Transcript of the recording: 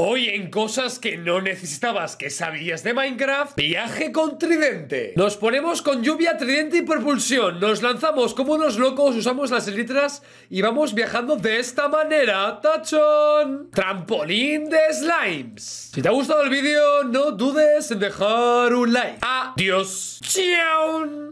Hoy en cosas que no necesitabas que sabías de Minecraft, viaje con tridente. Nos ponemos con lluvia, tridente y propulsión, nos lanzamos como unos locos, usamos las letras y vamos viajando de esta manera, tachón. Trampolín de slimes. Si te ha gustado el vídeo, no dudes en dejar un like. Adiós. Chao.